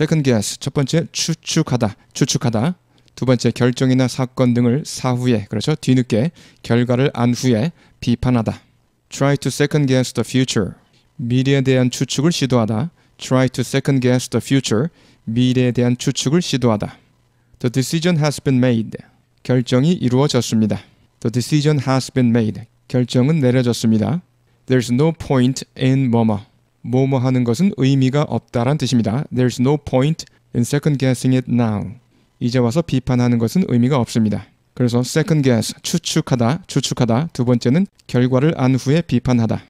세컨 게스 첫 번째 추측하다 추측하다 두 번째 결정이나 사건 등을 사후에 그렇죠 뒤늦게 결과를 안 후에 비판하다 try to second guess the future 미래에 대한 추측을 시도하다 try to second guess the future 미래에 대한 추측을 시도하다 the decision has been made 결정이 이루어졌습니다 the decision has been made 결정은 내려졌습니다 there's no point in 뭐뭐 뭐뭐 하는 것은 의미가 없다란 뜻입니다. There's no point in second guessing it now. 이제 와서 비판하는 것은 의미가 없습니다. 그래서 second guess, 추측하다, 추측하다. 두 번째는 결과를 안 후에 비판하다.